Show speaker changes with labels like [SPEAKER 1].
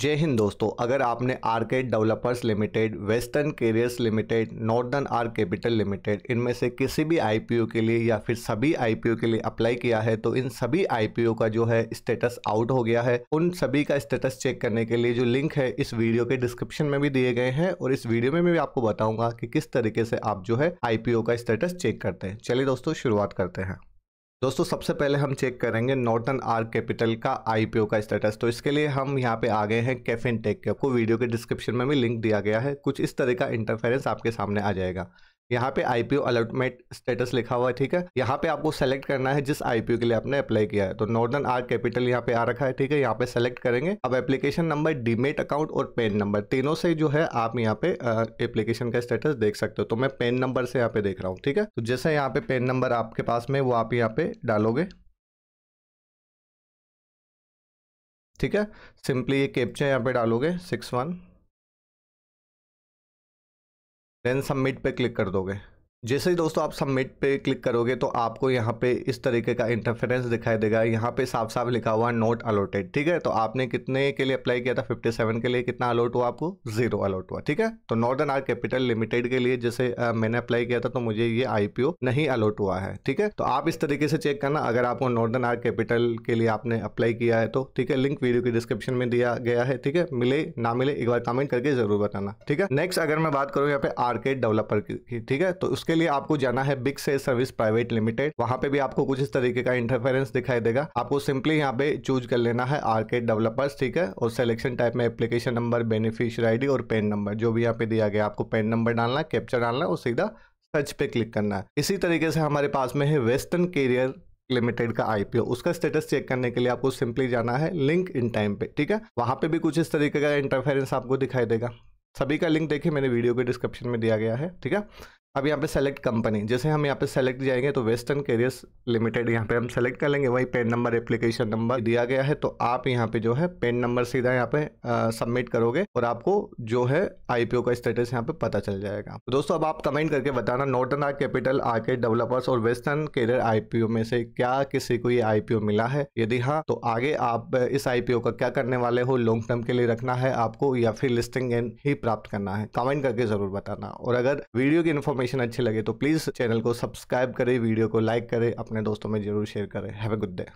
[SPEAKER 1] जय हिंद दोस्तों अगर आपने Arkade Developers Limited Western Carriers Limited Northern Arc Capital Limited इनमें से किसी भी आईपीओ के लिए या फिर सभी आईपीओ के लिए अप्लाई किया है तो इन सभी आईपीओ का जो है स्टेटस आउट हो गया है उन सभी का स्टेटस चेक करने के लिए जो लिंक है इस वीडियो के डिस्क्रिप्शन में भी दिए गए हैं और इस वीडियो में भी आपको बताऊंगा कि किस तरीके से आप जो है आईपीओ का स्टेटस चेक करते हैं चलिए दोस्तों शुरुआत करते हैं दोस्तों सबसे पहले हम चेक करेंगे नॉर्टन आर कैपिटल का आईपीओ का स्टेटस तो इसके लिए हम यहाँ पे आ गए हैं कैफिन टेक के आपको वीडियो के डिस्क्रिप्शन में भी लिंक दिया गया है कुछ इस तरह का इंटरफेरेंस आपके सामने आ जाएगा यहाँ पे आईपीओ अलॉटमेंट स्टेटस लिखा हुआ है ठीक है यहाँ पे आपको सेलेक्ट करना है जिस आईपीओ के लिए आपने अप्लाई किया है तो नॉर्दर्न आर कैपिटल यहाँ पे आ रखा है ठीक है यहाँ पे सेलेक्ट करेंगे अब एप्लीकेशन नंबर डीमेट अकाउंट और पेन नंबर तीनों से जो है आप यहाँ पे एप्लीकेशन का स्टेटस देख सकते हो तो मैं पेन नंबर से यहाँ पे देख रहा हूँ ठीक है तो जैसे यहाँ पे पेन नंबर आपके पास में वो आप यहाँ पे डालोगे ठीक है सिंपली ये कैप्चा यहाँ पे डालोगे सिक्स वन देन सबमिट पे क्लिक कर दोगे जैसे ही दोस्तों आप सबमिट पे क्लिक करोगे तो आपको यहाँ पे इस तरीके का इंटरफेरेंस दिखाई देगा यहाँ पे साफ साफ लिखा हुआ नोट अलॉटेड ठीक है तो आपने कितने के लिए अप्लाई किया था 57 के लिए कितना अलॉट हुआ आपको जीरो अलॉट हुआ ठीक है तो नॉर्दर्न आर कैपिटल लिमिटेड के लिए जैसे मैंने अप्लाई किया था तो मुझे ये आईपीओ नहीं अलॉट हुआ है ठीक है तो आप इस तरीके से चेक करना अगर आपको नॉर्दर्न आर कैपिटल के लिए आपने अप्लाई किया है तो ठीक है लिंक वीडियो के डिस्क्रिप्शन में दिया गया है ठीक है मिले ना मिले एक बार कमेंट करके जरूर बताना ठीक है नेक्स्ट अगर मैं बात करूँ यहाँ पे आर्केड डेवलपर की ठीक है तो उसके इसके लिए आपको जाना है बिग से सर्विस प्राइवेट लिमिटेड वहां पे भी आपको कुछ इस तरीके का इंटरफेरेंस दिखाई देगा आपको सिंपली यहाँ पे चूज कर लेना है आर्केड डेवलपर्स ठीक है और सिलेक्शन टाइप में एप्लीकेशन नंबर बेनिफिशियर आईडी और पेन नंबर जो भी यहाँ पे दिया गया आपको पेन नंबर डालना कैप्चर डालना और सीधा सर्च पे क्लिक करना है इसी तरीके से हमारे पास में है वेस्टर्न कैरियर लिमिटेड का आईपीओ उसका स्टेटस चेक करने के लिए आपको सिंपली जाना है लिंक इन टाइम पे ठीक है वहां पे भी कुछ इस तरीके का इंटरफेरेंस आपको दिखाई देगा सभी का लिंक देखिए मैंने वीडियो के डिस्क्रिप्शन में दिया गया है ठीक है अब यहाँ पे सेलेक्ट कंपनी जैसे हम यहाँ पे सेलेक्ट जाएंगे तो वेस्टर्न कैरियर्स लिमिटेड यहाँ पे हम सेलेक्ट कर लेंगे वही पेन नंबर एप्लीकेशन नंबर दिया गया है तो आप यहाँ पे जो है पेन नंबर सीधा यहाँ पे सबमिट करोगे और आपको जो है आईपीओ का स्टेटस यहाँ पे पता चल जाएगा तो दोस्तों अब आप कमेंट करके बताना Northern Arc Capital Arkade Developers और वेस्टर्न कैरियर आईपीओ में से क्या किसी को ये आईपीओ मिला है यदि हाँ तो आगे आप इस आईपीओ का क्या करने वाले हो लॉन्ग टर्म के लिए रखना है आपको या फिर लिस्टिंग एन ही प्राप्त करना है कमेंट करके जरूर बताना और अगर वीडियो की इन्फॉर्मेशन इन्फॉर्मेशन अच्छी लगे तो प्लीज़ चैनल को सब्सक्राइब करें वीडियो को लाइक करें अपने दोस्तों में जरूर शेयर करें हैव ए गुड डे